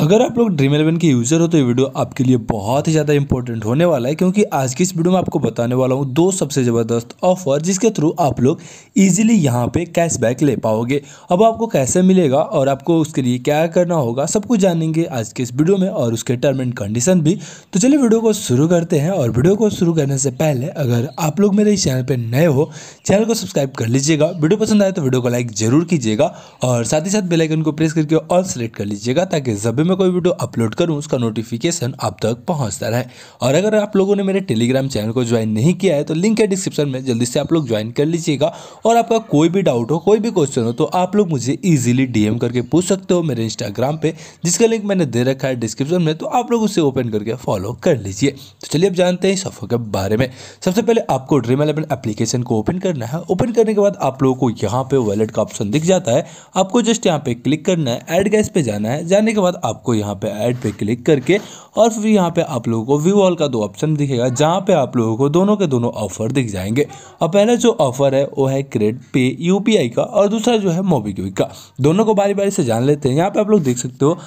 अगर आप लोग ड्रीम इलेवन के यूज़र हो तो ये वीडियो आपके लिए बहुत ही ज़्यादा इंपॉर्टेंट होने वाला है क्योंकि आज की इस वीडियो में आपको बताने वाला हूँ दो सबसे ज़बरदस्त ऑफर जिसके थ्रू आप लोग इजीली यहाँ पे कैशबैक ले पाओगे अब आपको कैसे मिलेगा और आपको उसके लिए क्या करना होगा सब कुछ जानेंगे आज के इस वीडियो में और उसके टर्म एंड कंडीशन भी तो चलिए वीडियो को शुरू करते हैं और वीडियो को शुरू करने से पहले अगर आप लोग मेरे इस चैनल पर नए हो चैनल को सब्सक्राइब कर लीजिएगा वीडियो पसंद आए तो वीडियो को लाइक ज़रूर कीजिएगा और साथ ही साथ बेलाइकन को प्रेस करके ऑल सेलेक्ट कर लीजिएगा ताकि जब मैं कोई वीडियो अपलोड करूँ उसका नोटिफिकेशन आप तक पहुँचता रहे और अगर आप लोगों ने मेरे टेलीग्राम चैनल को ज्वाइन नहीं किया है तो लिंक है डिस्क्रिप्शन में जल्दी से आप लोग ज्वाइन कर लीजिएगा और आपका कोई भी डाउट हो कोई भी क्वेश्चन हो तो आप लोग मुझे ईजिली डी करके पूछ सकते हो मेरे इंस्टाग्राम पर जिसका लिंक मैंने दे रखा है डिस्क्रिप्शन में तो आप लोग उसे ओपन करके फॉलो कर लीजिए तो चलिए अब जानते हैं सफ़र के बारे में सबसे पहले आपको ड्रीम एलेवन एप्लीकेशन को ओपन करना है ओपन करने के बाद आप लोगों को यहाँ पे वॉलेट का ऑप्शन दिख जाता है आपको जस्ट यहाँ पे क्लिक करना है एड गैस पे जाना है जाने के बाद आप आपको यहाँ पे ऐड पे क्लिक करके और फिर यहाँ पे आप लोगों को व्यू ऑल का दो ऑप्शन दिखेगा जहाँ पे आप लोगों को दोनों के दोनों ऑफर दिख जाएंगे और पहला जो ऑफर है वो है क्रेड पे यूपीआई का और दूसरा जो है मोबीक्विक का दोनों को बारी बारी से जान लेते हैं यहाँ पे आप लोग देख सकते हो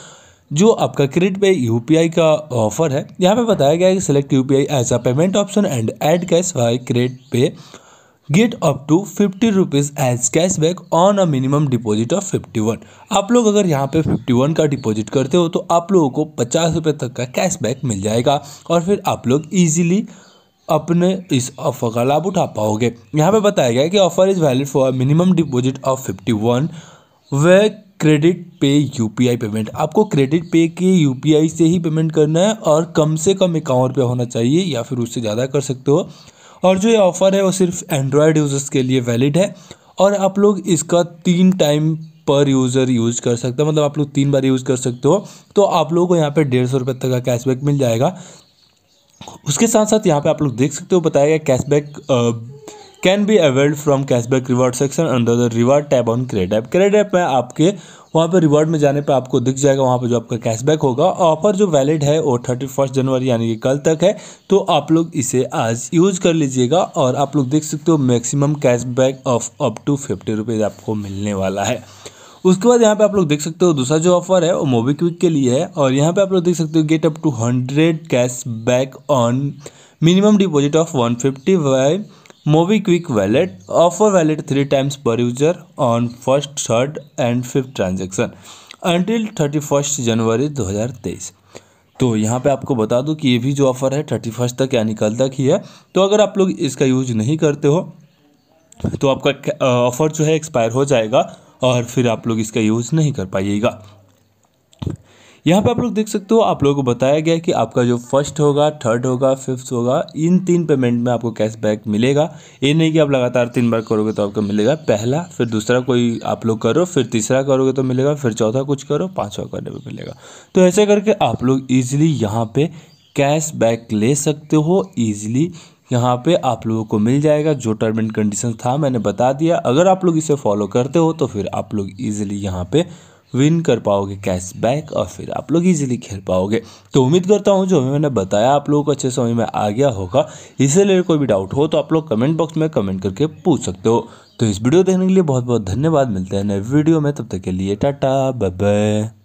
जो आपका क्रेडिट पे यू का ऑफर है यहाँ पे बताया गया है कि select I as a payment option and add cash by credit pay get up to fifty rupees as cash back on a minimum deposit of fifty one आप लोग अगर यहाँ पे फिफ्टी वन का डिपॉजिट करते हो तो आप लोगों को पचास रुपये तक का कैश बैक मिल जाएगा और फिर आप लोग ईजिली अपने इस ऑफर का लाभ उठा पाओगे यहाँ पे बताया गया कि offer is valid for minimum deposit of fifty one via credit pay U P I payment आपको क्रेडिट पे के यू पी आई से ही पेमेंट करना है और कम से कम इक्यावन रुपया होना चाहिए या फिर उससे ज़्यादा कर सकते हो और जो ये ऑफ़र है वो सिर्फ एंड्रॉयड यूज़र्स के लिए वैलिड है और आप लोग इसका तीन टाइम पर यूज़र यूज़ कर सकते हो मतलब आप लोग तीन बार यूज़ कर सकते हो तो आप लोगों को यहाँ पे डेढ़ सौ रुपये तक का कैशबैक मिल जाएगा उसके साथ साथ यहाँ पे आप लोग देख सकते हो बताया गया cashback can be availed from cashback reward section under the reward tab on credit app credit app में आपके वहाँ पर रिवार्ड में जाने पर आपको दिख जाएगा वहाँ पर जो आपका कैशबैक होगा ऑफर जो वैलिड है वो थर्टी फर्स्ट जनवरी यानी कि कल तक है तो आप लोग इसे आज यूज कर लीजिएगा और आप लोग देख सकते हो maximum cashback of up to fifty rupees आपको मिलने वाला है उसके बाद यहाँ पे आप लोग देख सकते हो दूसरा जो ऑफर है वो मोबी क्विक के लिए है और यहाँ पे आप लोग देख सकते हो get up to hundred cash back on minimum deposit of one fifty via MobiKwik wallet offer wallet three times per user on first third and fifth transaction until thirty first जनवरी दो हज़ार तेईस तो यहाँ पे आपको बता दूँ कि ये भी जो ऑफ़र है थर्टी फर्स्ट तक यानी कल तक ही है तो अगर आप लोग इसका यूज नहीं करते हो तो आपका ऑफ़र जो है एक्सपायर हो जाएगा और फिर आप लोग इसका यूज़ नहीं कर पाइएगा यहाँ पे आप लोग देख सकते हो आप लोगों को बताया गया कि आपका जो फर्स्ट होगा थर्ड होगा फिफ्थ होगा इन तीन पेमेंट में आपको कैशबैक मिलेगा ये नहीं कि आप लगातार तीन बार करोगे तो आपको मिलेगा पहला फिर दूसरा कोई आप लोग करो फिर तीसरा करोगे तो मिलेगा फिर चौथा कुछ करो पाँचवा करने पर मिलेगा तो ऐसे करके आप लोग ईजिली यहाँ पर कैशबैक ले सकते हो ईजिली यहाँ पे आप लोगों को मिल जाएगा जो टर्म एंड कंडीशन था मैंने बता दिया अगर आप लोग इसे फॉलो करते हो तो फिर आप लोग ईजिली यहाँ पे विन कर पाओगे कैशबैक और फिर आप लोग इजीली खेल पाओगे तो उम्मीद करता हूँ जो हमें मैंने बताया आप लोगों को अच्छे समझ में आ गया होगा इसे रिलेटेड कोई भी डाउट हो तो आप लोग कमेंट बॉक्स में कमेंट करके पूछ सकते हो तो इस वीडियो देखने के लिए बहुत बहुत धन्यवाद मिलते हैं नए वीडियो में तब तक के लिए टाटा बाय बाय